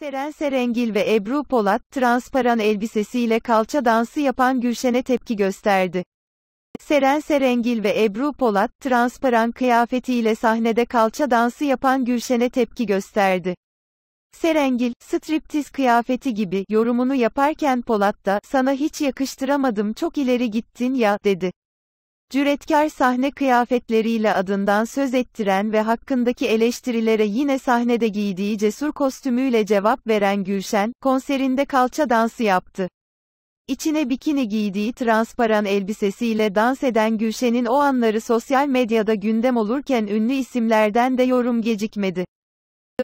Seren Serengil ve Ebru Polat, transparan elbisesiyle kalça dansı yapan Gülşen'e tepki gösterdi. Seren Serengil ve Ebru Polat, transparan kıyafetiyle sahnede kalça dansı yapan Gülşen'e tepki gösterdi. Serengil, striptiz kıyafeti gibi yorumunu yaparken Polat da, sana hiç yakıştıramadım çok ileri gittin ya, dedi. Cüretkar sahne kıyafetleriyle adından söz ettiren ve hakkındaki eleştirilere yine sahnede giydiği cesur kostümüyle cevap veren Gülşen, konserinde kalça dansı yaptı. İçine bikini giydiği transparan elbisesiyle dans eden Gülşen'in o anları sosyal medyada gündem olurken ünlü isimlerden de yorum gecikmedi.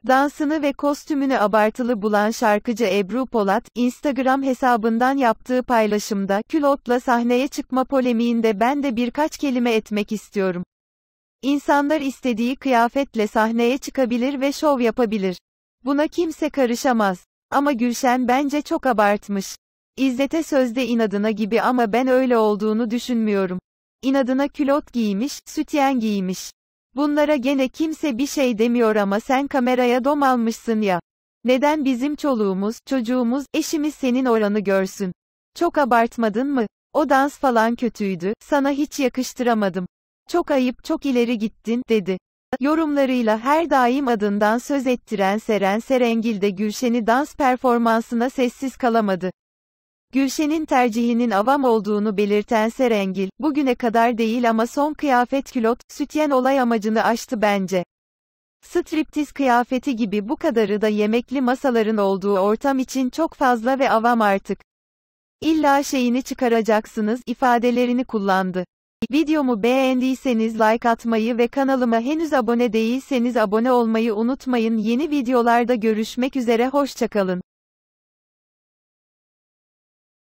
Dansını ve kostümünü abartılı bulan şarkıcı Ebru Polat, Instagram hesabından yaptığı paylaşımda, külotla sahneye çıkma polemiğinde ben de birkaç kelime etmek istiyorum. İnsanlar istediği kıyafetle sahneye çıkabilir ve şov yapabilir. Buna kimse karışamaz. Ama Gülşen bence çok abartmış. İzzet'e sözde inadına gibi ama ben öyle olduğunu düşünmüyorum. İnadına külot giymiş, sütyen giymiş. Bunlara gene kimse bir şey demiyor ama sen kameraya dom almışsın ya. Neden bizim çoluğumuz, çocuğumuz, eşimiz senin oranı görsün? Çok abartmadın mı? O dans falan kötüydü, sana hiç yakıştıramadım. Çok ayıp, çok ileri gittin, dedi. Yorumlarıyla her daim adından söz ettiren Seren Serengil de Gülşen'i dans performansına sessiz kalamadı. Gülşen'in tercihinin avam olduğunu belirten Serengil, bugüne kadar değil ama son kıyafet külot, sütyen olay amacını aştı bence. Striptiz kıyafeti gibi bu kadarı da yemekli masaların olduğu ortam için çok fazla ve avam artık. İlla şeyini çıkaracaksınız ifadelerini kullandı. Videomu beğendiyseniz like atmayı ve kanalıma henüz abone değilseniz abone olmayı unutmayın. Yeni videolarda görüşmek üzere hoşçakalın.